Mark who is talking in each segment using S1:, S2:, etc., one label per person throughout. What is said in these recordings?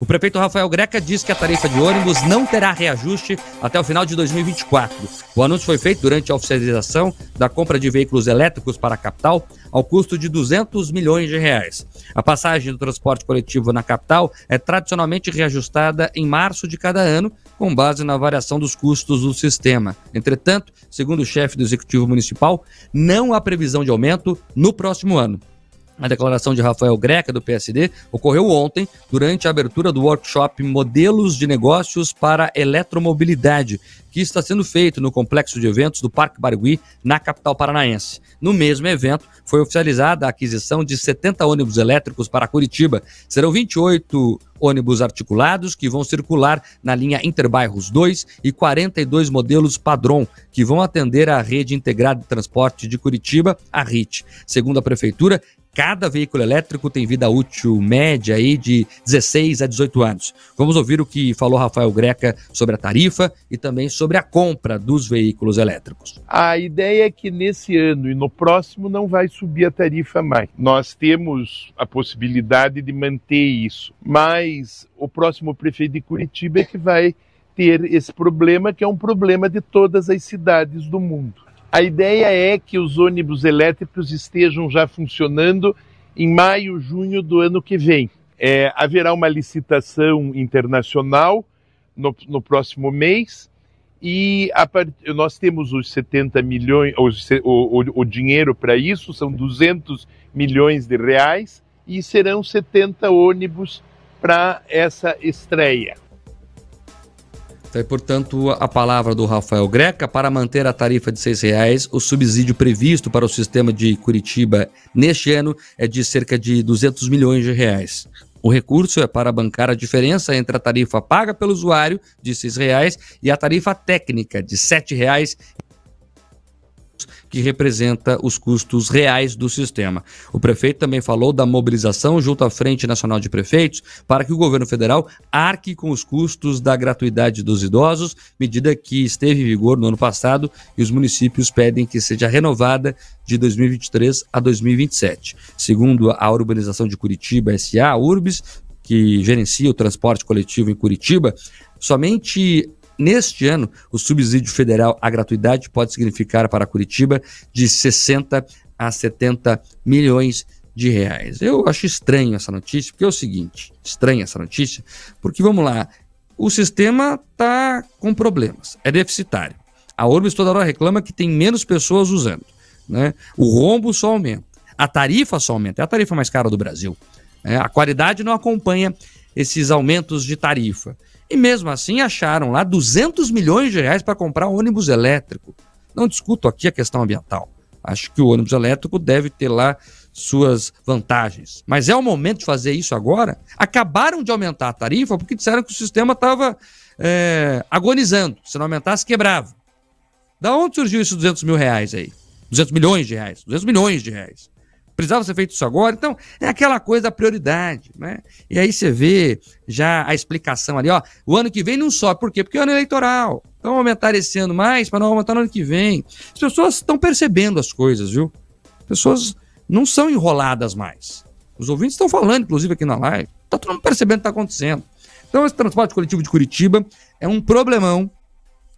S1: O prefeito Rafael Greca diz que a tarifa de ônibus não terá reajuste até o final de 2024. O anúncio foi feito durante a oficialização da compra de veículos elétricos para a capital, ao custo de 200 milhões de reais. A passagem do transporte coletivo na capital é tradicionalmente reajustada em março de cada ano, com base na variação dos custos do sistema. Entretanto, segundo o chefe do executivo municipal, não há previsão de aumento no próximo ano. A declaração de Rafael Greca, do PSD, ocorreu ontem, durante a abertura do workshop Modelos de Negócios para Eletromobilidade, que está sendo feito no complexo de eventos do Parque Barigui, na capital paranaense. No mesmo evento, foi oficializada a aquisição de 70 ônibus elétricos para Curitiba. Serão 28 ônibus articulados que vão circular na linha Interbairros 2 e 42 modelos padrão que vão atender a rede integrada de transporte de Curitiba, a RIT. Segundo a prefeitura, cada veículo elétrico tem vida útil média aí de 16 a 18 anos. Vamos ouvir o que falou Rafael Greca sobre a tarifa e também sobre a compra dos veículos elétricos.
S2: A ideia é que nesse ano e no próximo não vai subir a tarifa mais. Nós temos a possibilidade de manter isso, mas o próximo prefeito de Curitiba é que vai ter esse problema, que é um problema de todas as cidades do mundo. A ideia é que os ônibus elétricos estejam já funcionando em maio, junho do ano que vem. É, haverá uma licitação internacional no, no próximo mês e a, nós temos os 70 milhões, os, o, o, o dinheiro para isso são 200 milhões de reais e serão 70 ônibus para essa estreia.
S1: Então, portanto, a palavra do Rafael Greca para manter a tarifa de R$ 6,00, o subsídio previsto para o sistema de Curitiba neste ano é de cerca de 200 milhões de reais. O recurso é para bancar a diferença entre a tarifa paga pelo usuário de R$ 6,00 e a tarifa técnica de R$ 7,00 que representa os custos reais do sistema. O prefeito também falou da mobilização junto à Frente Nacional de Prefeitos para que o governo federal arque com os custos da gratuidade dos idosos, medida que esteve em vigor no ano passado e os municípios pedem que seja renovada de 2023 a 2027. Segundo a Urbanização de Curitiba SA, a URBS, que gerencia o transporte coletivo em Curitiba, somente Neste ano, o subsídio federal à gratuidade pode significar para Curitiba de 60 a 70 milhões de reais. Eu acho estranho essa notícia, porque é o seguinte, estranha essa notícia, porque vamos lá, o sistema está com problemas, é deficitário. A Orbis toda hora reclama que tem menos pessoas usando, né? O rombo só aumenta, a tarifa só aumenta, é a tarifa mais cara do Brasil. Né? A qualidade não acompanha esses aumentos de tarifa. E mesmo assim acharam lá 200 milhões de reais para comprar ônibus elétrico. Não discuto aqui a questão ambiental. Acho que o ônibus elétrico deve ter lá suas vantagens. Mas é o momento de fazer isso agora? Acabaram de aumentar a tarifa porque disseram que o sistema estava é, agonizando. Se não aumentasse, quebrava. Da onde surgiu esses 200 mil reais aí? 200 milhões de reais. 200 milhões de reais precisava ser feito isso agora. Então, é aquela coisa da prioridade, né? E aí você vê já a explicação ali, ó, o ano que vem não sobe, por quê? Porque é ano eleitoral. Então, aumentar esse ano mais para não aumentar no ano que vem. As pessoas estão percebendo as coisas, viu? As pessoas não são enroladas mais. Os ouvintes estão falando, inclusive aqui na live, tá todo mundo percebendo o que está acontecendo. Então, esse transporte coletivo de Curitiba é um problemão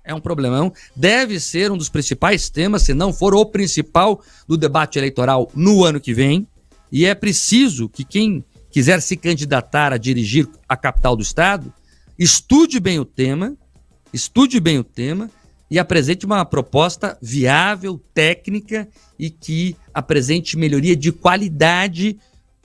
S1: é um problemão. Deve ser um dos principais temas, se não for o principal, do debate eleitoral no ano que vem. E é preciso que quem quiser se candidatar a dirigir a capital do Estado, estude bem o tema, estude bem o tema e apresente uma proposta viável, técnica e que apresente melhoria de qualidade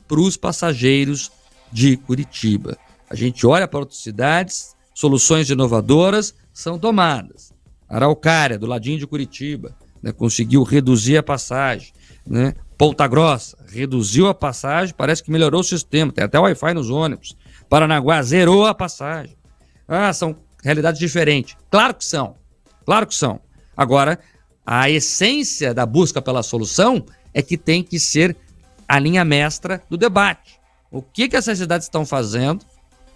S1: para os passageiros de Curitiba. A gente olha para outras cidades, soluções inovadoras, são tomadas. Araucária, do ladinho de Curitiba, né, conseguiu reduzir a passagem. Né? Ponta Grossa reduziu a passagem, parece que melhorou o sistema, tem até Wi-Fi nos ônibus. Paranaguá zerou a passagem. Ah, são realidades diferentes. Claro que são, claro que são. Agora, a essência da busca pela solução é que tem que ser a linha mestra do debate. O que, que essas cidades estão fazendo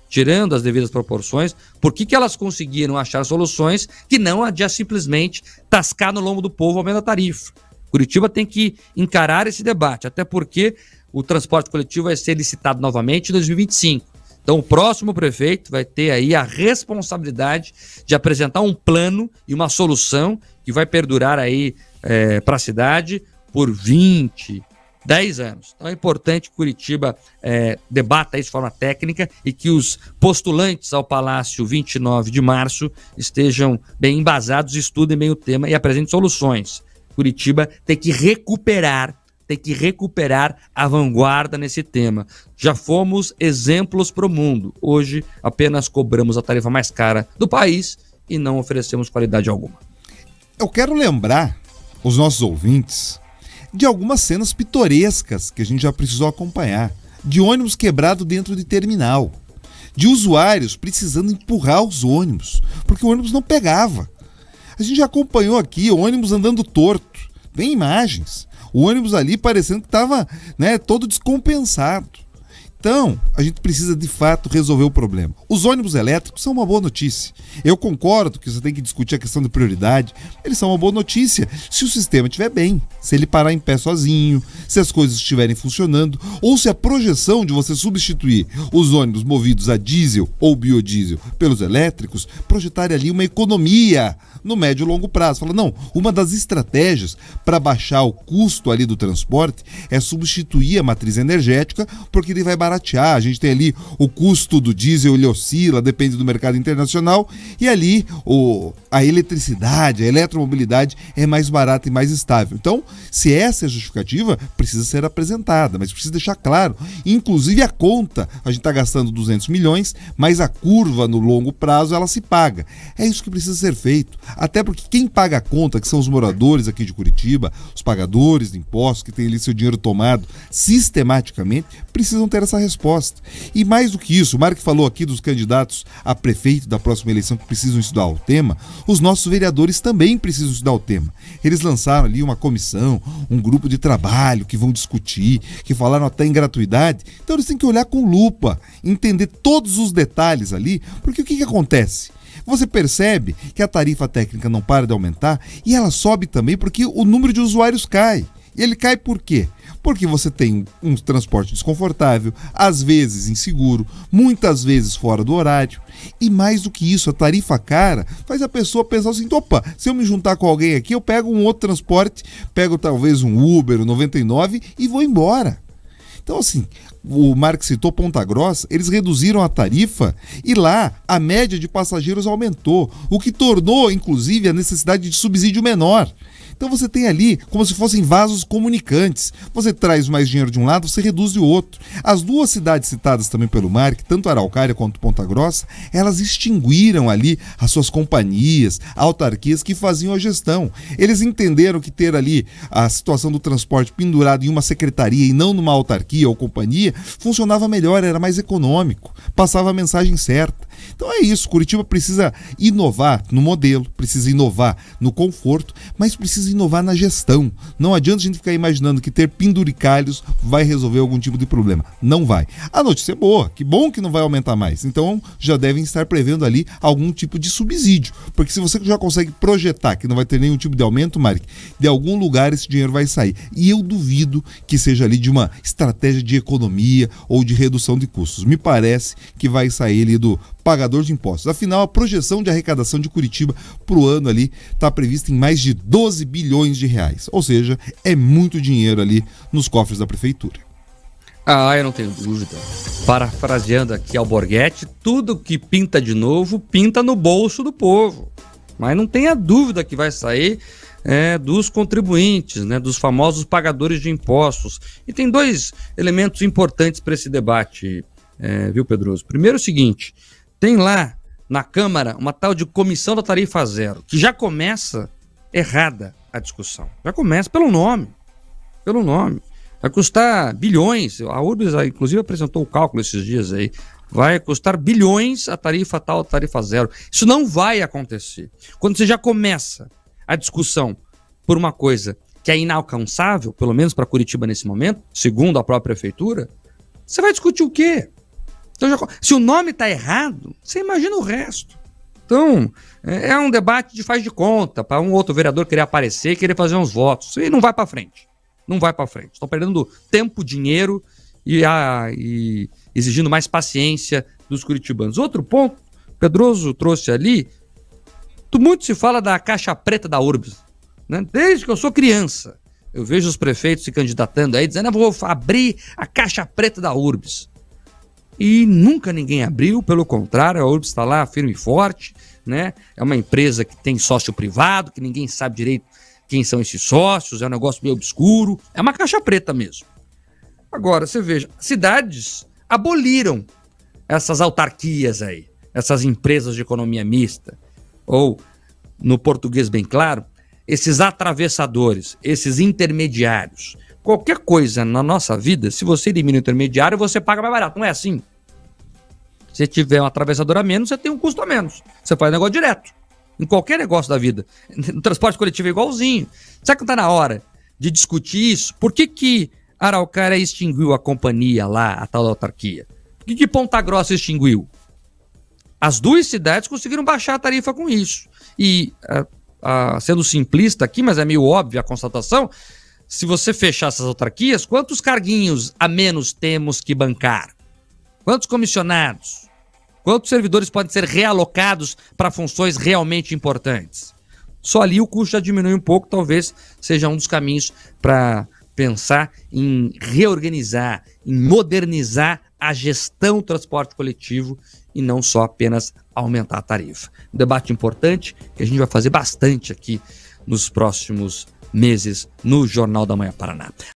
S1: tirando as devidas proporções, por que, que elas conseguiram achar soluções que não a de simplesmente tascar no lombo do povo a da tarifa. Curitiba tem que encarar esse debate, até porque o transporte coletivo vai ser licitado novamente em 2025. Então, o próximo prefeito vai ter aí a responsabilidade de apresentar um plano e uma solução que vai perdurar aí é, eh, para a cidade por 20, 10 anos. Então é importante que Curitiba é, debata isso de forma técnica e que os postulantes ao Palácio 29 de março estejam bem embasados, estudem bem o tema e apresentem soluções. Curitiba tem que recuperar, tem que recuperar a vanguarda nesse tema. Já fomos exemplos para o mundo. Hoje apenas cobramos a tarifa mais cara do país e não oferecemos qualidade alguma. Eu quero lembrar os nossos ouvintes de algumas cenas pitorescas
S2: que a gente já precisou acompanhar, de ônibus quebrado dentro de terminal, de usuários precisando empurrar os ônibus, porque o ônibus não pegava. A gente já acompanhou aqui ônibus andando torto, tem imagens. O ônibus ali parecendo que estava né, todo descompensado. Então, a gente precisa de fato resolver o problema. Os ônibus elétricos são uma boa notícia. Eu concordo que você tem que discutir a questão de prioridade. Eles são uma boa notícia se o sistema estiver bem, se ele parar em pé sozinho, se as coisas estiverem funcionando, ou se a projeção de você substituir os ônibus movidos a diesel ou biodiesel pelos elétricos projetar ali uma economia no médio e longo prazo. Fala, não, uma das estratégias para baixar o custo ali do transporte é substituir a matriz energética, porque ele vai baratear. A gente tem ali o custo do diesel, ele oscila, depende do mercado internacional, e ali o, a eletricidade, a eletromobilidade é mais barata e mais estável. Então, se essa é a justificativa, precisa ser apresentada, mas precisa deixar claro, inclusive a conta, a gente está gastando 200 milhões, mas a curva no longo prazo ela se paga. É isso que precisa ser feito. Até porque quem paga a conta, que são os moradores aqui de Curitiba, os pagadores de impostos, que têm ali seu dinheiro tomado sistematicamente, precisam ter essa resposta. E mais do que isso, o Marco falou aqui dos candidatos a prefeito da próxima eleição que precisam estudar o tema, os nossos vereadores também precisam estudar o tema. Eles lançaram ali uma comissão, um grupo de trabalho que vão discutir, que falaram até em gratuidade. Então eles têm que olhar com lupa, entender todos os detalhes ali, porque o que, que acontece? Você percebe que a tarifa técnica não para de aumentar e ela sobe também porque o número de usuários cai. E ele cai por quê? Porque você tem um transporte desconfortável, às vezes inseguro, muitas vezes fora do horário. E mais do que isso, a tarifa cara faz a pessoa pensar assim: opa, se eu me juntar com alguém aqui, eu pego um outro transporte, pego talvez um Uber, um 99 e vou embora. Então, assim, o Marco citou Ponta Grossa, eles reduziram a tarifa e lá a média de passageiros aumentou, o que tornou, inclusive, a necessidade de subsídio menor. Então você tem ali como se fossem vasos comunicantes. Você traz mais dinheiro de um lado, você reduz o outro. As duas cidades citadas também pelo Mark, tanto Araucária quanto Ponta Grossa, elas extinguiram ali as suas companhias, autarquias que faziam a gestão. Eles entenderam que ter ali a situação do transporte pendurado em uma secretaria e não numa autarquia ou companhia funcionava melhor, era mais econômico, passava a mensagem certa. Então é isso, Curitiba precisa inovar no modelo, precisa inovar no conforto, mas precisa inovar na gestão. Não adianta a gente ficar imaginando que ter penduricalhos vai resolver algum tipo de problema. Não vai. A notícia é boa, que bom que não vai aumentar mais. Então já devem estar prevendo ali algum tipo de subsídio. Porque se você já consegue projetar que não vai ter nenhum tipo de aumento, Mark, de algum lugar esse dinheiro vai sair. E eu duvido que seja ali de uma estratégia de economia ou de redução de custos. Me parece que vai sair ali do pagador de impostos. Afinal, a projeção de arrecadação de Curitiba para o ano ali está prevista em mais de 12 bilhões bilhões de reais. Ou seja, é muito dinheiro ali nos cofres da prefeitura.
S1: Ah, eu não tenho dúvida. Parafraseando aqui Borghetti, tudo que pinta de novo, pinta no bolso do povo. Mas não tenha dúvida que vai sair é, dos contribuintes, né, dos famosos pagadores de impostos. E tem dois elementos importantes para esse debate, é, viu, Pedroso? Primeiro é o seguinte: tem lá na Câmara uma tal de comissão da tarifa zero, que já começa errada a discussão. Já começa pelo nome. Pelo nome. Vai custar bilhões. A URBS, ah, inclusive, apresentou o cálculo esses dias aí. Vai custar bilhões a tarifa tal, a tarifa zero. Isso não vai acontecer. Quando você já começa a discussão por uma coisa que é inalcançável, pelo menos para Curitiba nesse momento, segundo a própria prefeitura, você vai discutir o quê? Então, já, se o nome está errado, você imagina o resto. Então, é, é um debate de faz de conta, para um outro vereador querer aparecer e querer fazer uns votos. E não vai para frente. Não vai para frente. Estão perdendo tempo, dinheiro e, a, e exigindo mais paciência dos curitibanos. Outro ponto, Pedroso trouxe ali, muito se fala da caixa preta da URBS. Né? Desde que eu sou criança, eu vejo os prefeitos se candidatando aí, dizendo, eu vou abrir a caixa preta da URBS e nunca ninguém abriu, pelo contrário, a Urbs está lá firme e forte, né? É uma empresa que tem sócio privado, que ninguém sabe direito quem são esses sócios, é um negócio meio obscuro, é uma caixa preta mesmo. Agora, você veja, cidades aboliram essas autarquias aí, essas empresas de economia mista, ou, no português bem claro, esses atravessadores, esses intermediários. Qualquer coisa na nossa vida, se você elimina o intermediário, você paga mais barato, não é assim? Se tiver um atravessador a menos, você tem um custo a menos. Você faz negócio direto. Em qualquer negócio da vida. No transporte coletivo é igualzinho. Será que não está na hora de discutir isso? Por que que Araucária extinguiu a companhia lá, a tal da autarquia? Por que que Ponta Grossa extinguiu? As duas cidades conseguiram baixar a tarifa com isso. E, a, a, sendo simplista aqui, mas é meio óbvia a constatação, se você fechar essas autarquias, quantos carguinhos a menos temos que bancar? Quantos comissionados? Quantos servidores podem ser realocados para funções realmente importantes? Só ali o custo já diminui um pouco, talvez seja um dos caminhos para pensar em reorganizar, em modernizar a gestão do transporte coletivo e não só apenas aumentar a tarifa. Um debate importante que a gente vai fazer bastante aqui nos próximos meses no Jornal da Manhã Paraná.